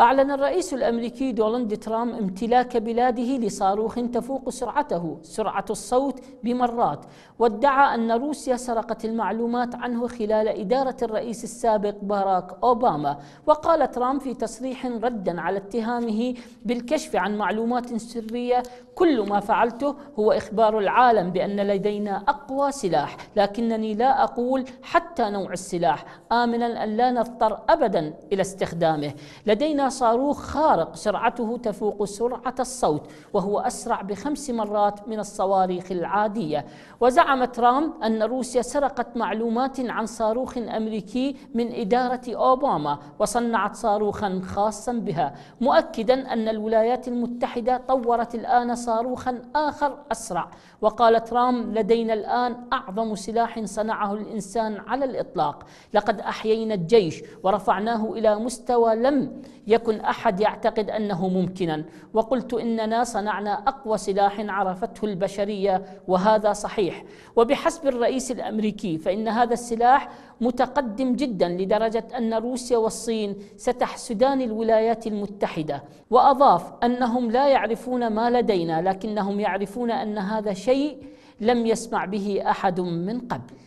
أعلن الرئيس الأمريكي دونالد ترامب امتلاك بلاده لصاروخ تفوق سرعته سرعة الصوت بمرات وادعى أن روسيا سرقت المعلومات عنه خلال إدارة الرئيس السابق باراك أوباما وقال ترامب في تصريح ردا على اتهامه بالكشف عن معلومات سرية كل ما فعلته هو إخبار العالم بأن لدينا أقوى سلاح لكنني لا أقول حتى نوع السلاح آمنا أن لا نضطر أبدا إلى استخدامه لدينا صاروخ خارق سرعته تفوق سرعة الصوت وهو أسرع بخمس مرات من الصواريخ العادية وزعم ترامب أن روسيا سرقت معلومات عن صاروخ أمريكي من إدارة أوباما وصنعت صاروخا خاصا بها مؤكدا أن الولايات المتحدة طورت الآن صاروخا آخر أسرع وقال ترامب لدينا الآن أعظم سلاح صنعه الإنسان على الإطلاق لقد أحيينا الجيش ورفعناه إلى مستوى لم يكن أحد يعتقد أنه ممكنا وقلت إننا صنعنا أقوى سلاح عرفته البشرية وهذا صحيح وبحسب الرئيس الأمريكي فإن هذا السلاح متقدم جدا لدرجة أن روسيا والصين ستحسدان الولايات المتحدة وأضاف أنهم لا يعرفون ما لدينا لكنهم يعرفون أن هذا شيء لم يسمع به أحد من قبل